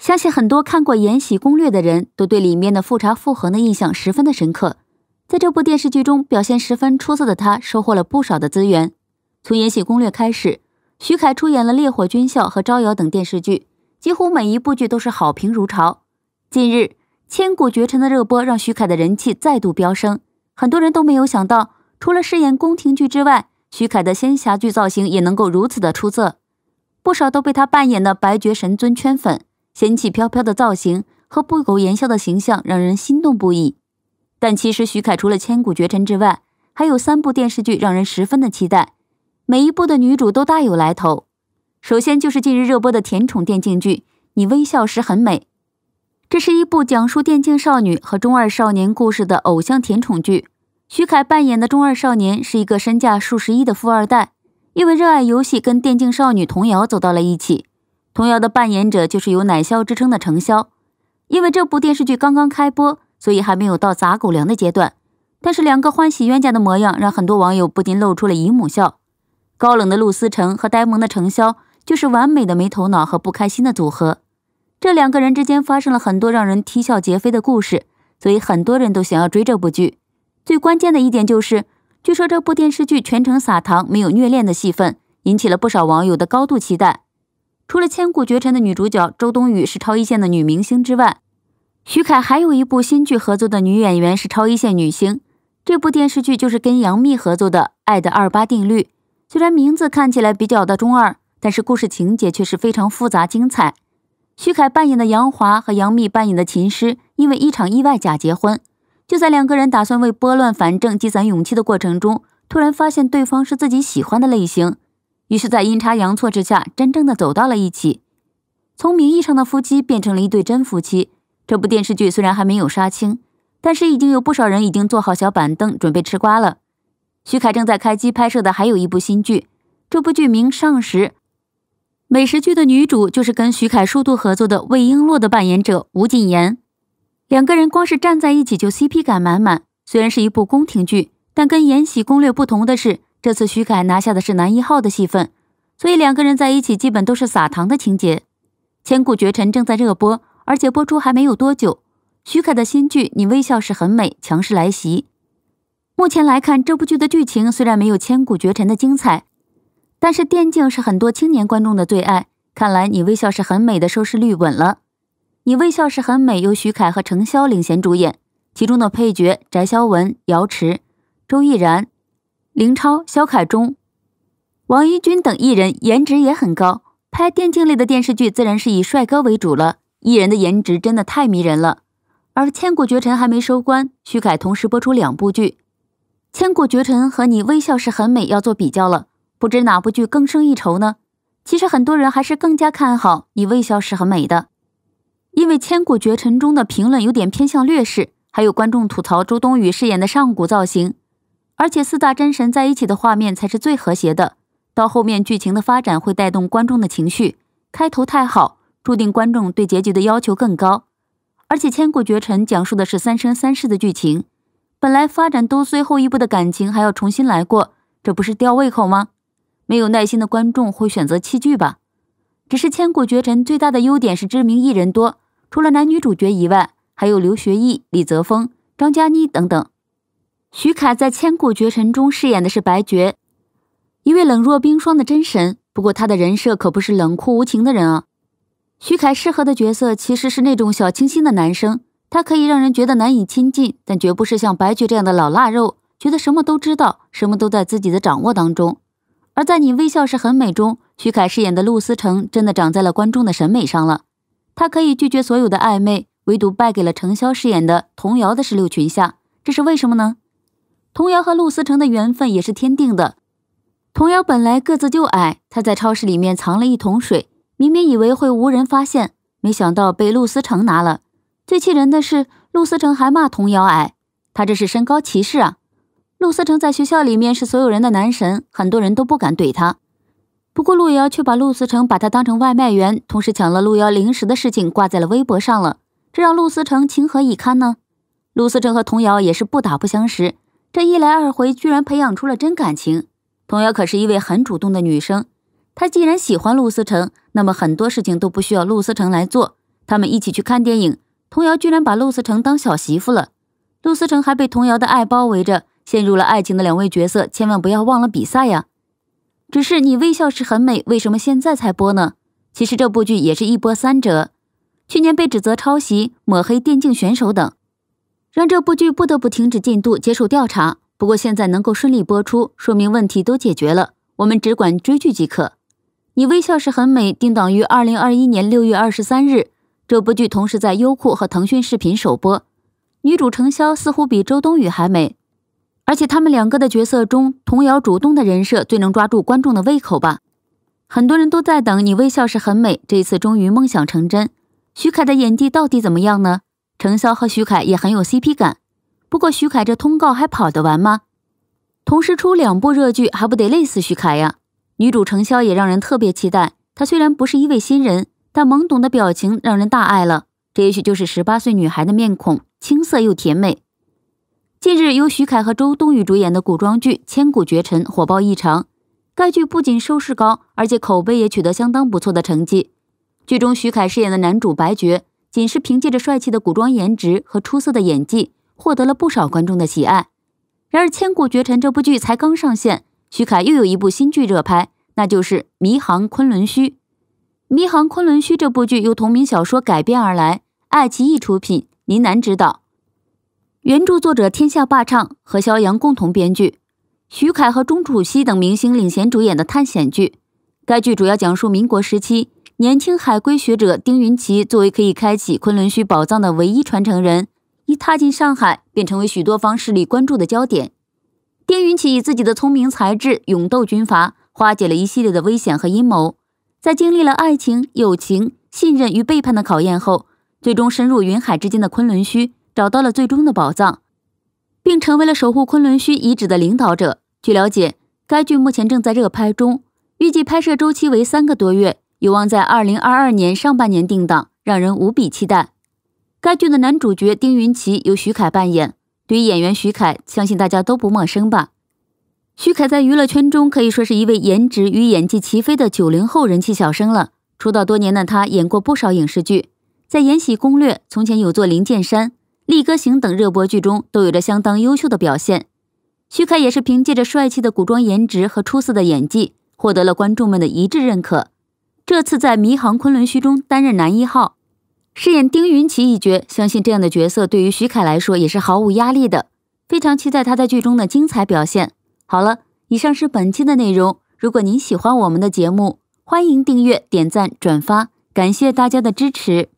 相信很多看过《延禧攻略》的人都对里面的富察傅恒的印象十分的深刻。在这部电视剧中表现十分出色的他收获了不少的资源。从《延禧攻略》开始，徐凯出演了《烈火军校》和《招摇》等电视剧，几乎每一部剧都是好评如潮。近日，《千古绝尘》的热播让徐凯的人气再度飙升。很多人都没有想到，除了饰演宫廷剧之外，徐凯的仙侠剧造型也能够如此的出色，不少都被他扮演的白绝神尊圈粉。仙气飘飘的造型和不苟言笑的形象让人心动不已，但其实徐凯除了《千古绝尘》之外，还有三部电视剧让人十分的期待，每一部的女主都大有来头。首先就是近日热播的甜宠电竞剧《你微笑时很美》，这是一部讲述电竞少女和中二少年故事的偶像甜宠剧。徐凯扮演的中二少年是一个身价数十亿的富二代，因为热爱游戏跟电竞少女童瑶走到了一起。童谣的扮演者就是有奶笑之称的程潇，因为这部电视剧刚刚开播，所以还没有到砸狗粮的阶段。但是两个欢喜冤家的模样，让很多网友不禁露出了姨母笑。高冷的陆思成和呆萌的程潇，就是完美的没头脑和不开心的组合。这两个人之间发生了很多让人啼笑皆非的故事，所以很多人都想要追这部剧。最关键的一点就是，据说这部电视剧全程撒糖，没有虐恋的戏份，引起了不少网友的高度期待。除了千古绝尘的女主角周冬雨是超一线的女明星之外，徐凯还有一部新剧合作的女演员是超一线女星。这部电视剧就是跟杨幂合作的《爱的二八定律》。虽然名字看起来比较的中二，但是故事情节却是非常复杂精彩。徐凯扮演的杨华和杨幂扮演的秦诗，因为一场意外假结婚，就在两个人打算为拨乱反正积攒勇气的过程中，突然发现对方是自己喜欢的类型。于是，在阴差阳错之下，真正的走到了一起，从名义上的夫妻变成了一对真夫妻。这部电视剧虽然还没有杀青，但是已经有不少人已经做好小板凳准备吃瓜了。徐凯正在开机拍摄的还有一部新剧，这部剧名《上食》，美食剧的女主就是跟徐凯数度合作的魏璎珞的扮演者吴谨言，两个人光是站在一起就 CP 感满满。虽然是一部宫廷剧，但跟《延禧攻略》不同的是。这次徐凯拿下的是男一号的戏份，所以两个人在一起基本都是撒糖的情节。《千古绝尘》正在热播，而且播出还没有多久。徐凯的新剧《你微笑是很美》强势来袭。目前来看，这部剧的剧情虽然没有《千古绝尘》的精彩，但是电竞是很多青年观众的最爱。看来《你微笑是很美》的收视率稳了。《你微笑是很美》由徐凯和程潇领衔主演，其中的配角翟潇闻、姚池、周翊然。林超、肖凯中、王一军等艺人颜值也很高，拍电竞类的电视剧自然是以帅哥为主了。艺人的颜值真的太迷人了。而《千古绝尘》还没收官，徐凯同时播出两部剧，《千古绝尘》和《你微笑时很美》要做比较了，不知哪部剧更胜一筹呢？其实很多人还是更加看好《你微笑时很美》的，因为《千古绝尘》中的评论有点偏向劣势，还有观众吐槽周冬雨饰演的上古造型。而且四大真神在一起的画面才是最和谐的，到后面剧情的发展会带动观众的情绪。开头太好，注定观众对结局的要求更高。而且《千古绝尘》讲述的是三生三世的剧情，本来发展都最后一步的感情还要重新来过，这不是吊胃口吗？没有耐心的观众会选择弃剧吧。只是《千古绝尘》最大的优点是知名艺人多，除了男女主角以外，还有刘学义、李泽锋、张嘉倪等等。徐凯在《千古绝尘》中饰演的是白绝，一位冷若冰霜的真神。不过他的人设可不是冷酷无情的人啊。徐凯适合的角色其实是那种小清新的男生，他可以让人觉得难以亲近，但绝不是像白绝这样的老腊肉，觉得什么都知道，什么都在自己的掌握当中。而在《你微笑时很美》中，徐凯饰演的陆思成真的长在了观众的审美上了。他可以拒绝所有的暧昧，唯独败给了程潇饰演的童瑶的石榴裙下，这是为什么呢？童瑶和陆思成的缘分也是天定的。童瑶本来个子就矮，他在超市里面藏了一桶水，明明以为会无人发现，没想到被陆思成拿了。最气人的是，陆思成还骂童瑶矮，他这是身高歧视啊！陆思成在学校里面是所有人的男神，很多人都不敢怼他。不过，陆瑶却把陆思成把他当成外卖员，同时抢了陆瑶零食的事情挂在了微博上了，这让陆思成情何以堪呢？陆思成和童瑶也是不打不相识。这一来二回，居然培养出了真感情。童瑶可是一位很主动的女生，她既然喜欢陆思成，那么很多事情都不需要陆思成来做。他们一起去看电影，童瑶居然把陆思成当小媳妇了。陆思成还被童瑶的爱包围着，陷入了爱情的两位角色，千万不要忘了比赛呀！只是你微笑时很美，为什么现在才播呢？其实这部剧也是一波三折，去年被指责抄袭、抹黑电竞选手等。让这部剧不得不停止进度，接受调查。不过现在能够顺利播出，说明问题都解决了，我们只管追剧即可。《你微笑时很美》定档于二零二一年六月二十三日，这部剧同时在优酷和腾讯视频首播。女主程潇似乎比周冬雨还美，而且他们两个的角色中，童瑶主动的人设最能抓住观众的胃口吧。很多人都在等《你微笑时很美》，这一次终于梦想成真。徐凯的演技到底怎么样呢？程潇和徐凯也很有 CP 感，不过徐凯这通告还跑得完吗？同时出两部热剧，还不得累死徐凯呀？女主程潇也让人特别期待，她虽然不是一位新人，但懵懂的表情让人大爱了。这也许就是十八岁女孩的面孔，青涩又甜美。近日由徐凯和周冬雨主演的古装剧《千古绝尘》火爆异常，该剧不仅收视高，而且口碑也取得相当不错的成绩。剧中徐凯饰演的男主白绝。仅是凭借着帅气的古装颜值和出色的演技，获得了不少观众的喜爱。然而，《千古绝尘》这部剧才刚上线，徐凯又有一部新剧热拍，那就是《迷航昆仑虚》。《迷航昆仑虚》这部剧由同名小说改编而来，爱奇艺出品，林楠执导，原著作者天下霸唱和肖阳共同编剧，徐凯和钟楚曦等明星领衔主演的探险剧。该剧主要讲述民国时期。年轻海归学者丁云奇作为可以开启昆仑虚宝藏的唯一传承人，一踏进上海便成为许多方势力关注的焦点。丁云奇以自己的聪明才智勇斗军阀，化解了一系列的危险和阴谋。在经历了爱情、友情、信任与背叛的考验后，最终深入云海之间的昆仑虚，找到了最终的宝藏，并成为了守护昆仑虚遗址的领导者。据了解，该剧目前正在热拍中，预计拍摄周期为三个多月。有望在二零二二年上半年定档，让人无比期待。该剧的男主角丁云奇由徐凯扮演。对于演员徐凯，相信大家都不陌生吧？徐凯在娱乐圈中可以说是一位颜值与演技齐飞的九零后人气小生了。出道多年的他演过不少影视剧，在《延禧攻略》《从前有座灵剑山》《立歌行》等热播剧中都有着相当优秀的表现。徐凯也是凭借着帅气的古装颜值和出色的演技，获得了观众们的一致认可。这次在《迷航昆仑虚》中担任男一号，饰演丁云奇一角，相信这样的角色对于徐凯来说也是毫无压力的。非常期待他在剧中的精彩表现。好了，以上是本期的内容。如果您喜欢我们的节目，欢迎订阅、点赞、转发，感谢大家的支持。